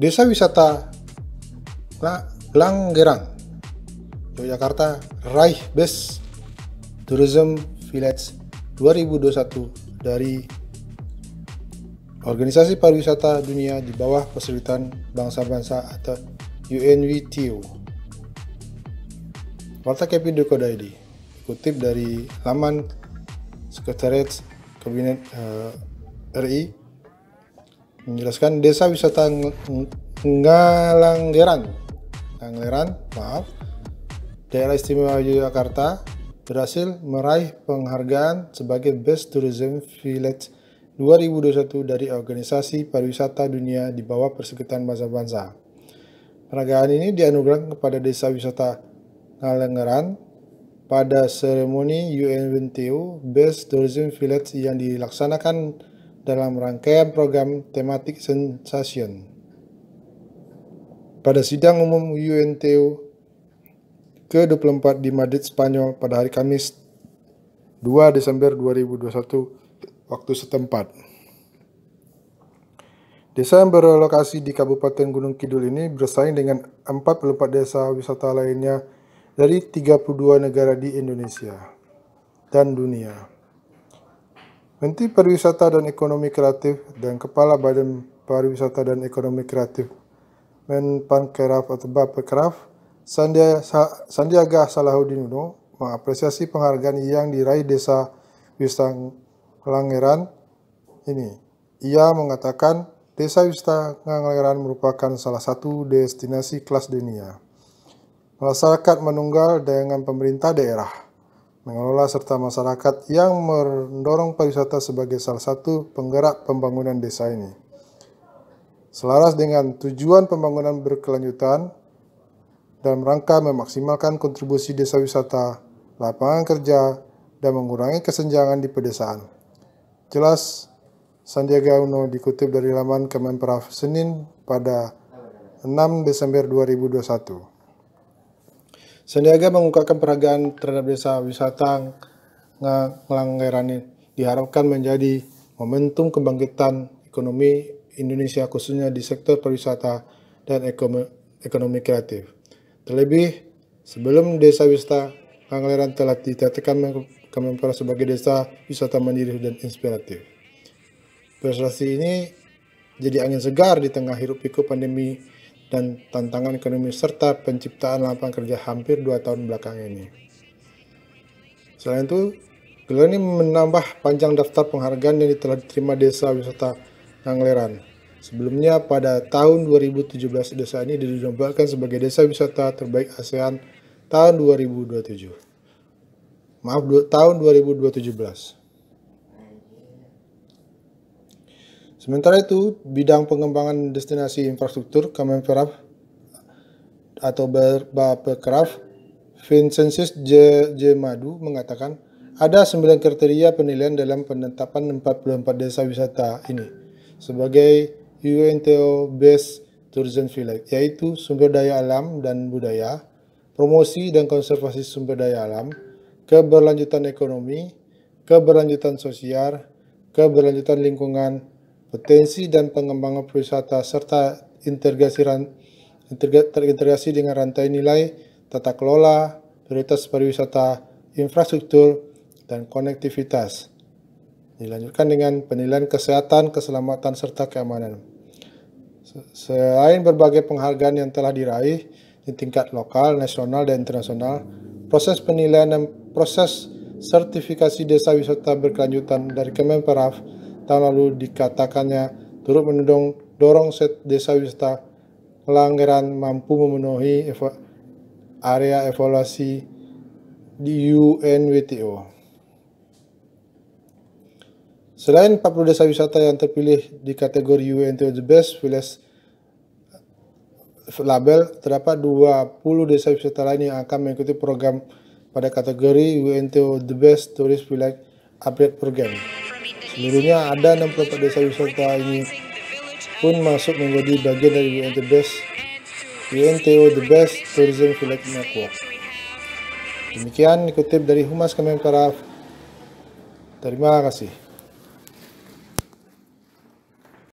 Desa Wisata Langgerang, Yogyakarta, Raih Best Tourism Village 2021 dari Organisasi Pariwisata Dunia di bawah kesulitan bangsa-bangsa atau UNWTO. Warta Kepidoko.id kutip dari laman Sekretariat Kabinet uh, eh, RI menjelaskan desa wisata Ngalanggeran Ngalanggeran, maaf daerah istimewa Yogyakarta berhasil meraih penghargaan sebagai Best Tourism Village 2021 dari Organisasi Pariwisata Dunia di bawah Persekutuan Bangsa-Bangsa. Penghargaan ini dianugerahkan kepada desa wisata Ngalengeran pada seremoni UNWTO Best Tourism Village yang dilaksanakan dalam rangkaian program tematik sensation. Pada sidang umum UNTO ke-24 di Madrid, Spanyol pada hari Kamis 2 Desember 2021 waktu setempat. Desa yang berlokasi di Kabupaten Gunung Kidul ini bersaing dengan 44 desa wisata lainnya dari 32 negara di Indonesia dan dunia. Menteri Pariwisata dan Ekonomi Kreatif dan Kepala Badan Pariwisata dan Ekonomi Kreatif Menpankeraf atau Bapekraf Sandiaga Salahuddin Uno mengapresiasi penghargaan yang diraih desa Wisang Langeran ini. Ia mengatakan desa Wisang Langeran merupakan salah satu destinasi kelas dunia. Masyarakat menunggal dengan pemerintah daerah mengelola serta masyarakat yang mendorong pariwisata sebagai salah satu penggerak pembangunan desa ini. Selaras dengan tujuan pembangunan berkelanjutan dalam rangka memaksimalkan kontribusi desa wisata, lapangan kerja, dan mengurangi kesenjangan di pedesaan. Jelas, Sandiaga Uno dikutip dari laman Kemenpraf Senin pada 6 Desember 2021. Sandiaga mengungkapkan peragaan terhadap desa wisata Ngelanggerani diharapkan menjadi momentum kebangkitan ekonomi Indonesia khususnya di sektor pariwisata dan ekonomi, ekonomi kreatif. Terlebih, sebelum desa wisata Ngelanggerani telah ditetapkan Kemenpora sebagai desa wisata mandiri dan inspiratif. Prestasi ini jadi angin segar di tengah hirup pikuk pandemi dan tantangan ekonomi serta penciptaan lapangan kerja hampir dua tahun belakang ini. Selain itu, gelar ini menambah panjang daftar penghargaan yang telah diterima desa wisata Nangleran. Sebelumnya pada tahun 2017 desa ini dinobatkan sebagai desa wisata terbaik ASEAN tahun 2027. Maaf, tahun 2017. Sementara itu, bidang pengembangan destinasi infrastruktur Kemenperaf atau Bapekraf, Vincensis J. J. Madu mengatakan, ada 9 kriteria penilaian dalam penetapan 44 desa wisata ini sebagai UNTO Best Tourism Village, yaitu sumber daya alam dan budaya, promosi dan konservasi sumber daya alam, keberlanjutan ekonomi, keberlanjutan sosial, keberlanjutan lingkungan, potensi dan pengembangan pariwisata serta integrasi terintegrasi dengan rantai nilai, tata kelola, prioritas pariwisata, infrastruktur, dan konektivitas. Dilanjutkan dengan penilaian kesehatan, keselamatan, serta keamanan. Selain berbagai penghargaan yang telah diraih di tingkat lokal, nasional, dan internasional, proses penilaian dan proses sertifikasi desa wisata berkelanjutan dari Kemenparaf tahun lalu dikatakannya turut mendorong dorong set desa wisata pelanggaran mampu memenuhi eva area evaluasi di UNWTO. Selain 40 desa wisata yang terpilih di kategori UNWTO The Best Village Label, terdapat 20 desa wisata lain yang akan mengikuti program pada kategori UNTO The Best Tourist Village Upgrade Program. Dulunya ada 64 desa wisata ini pun masuk menjadi bagian dari UNT Best UNTO The Best Tourism Village Network. Demikian dikutip dari Humas Kemenpora. Terima kasih.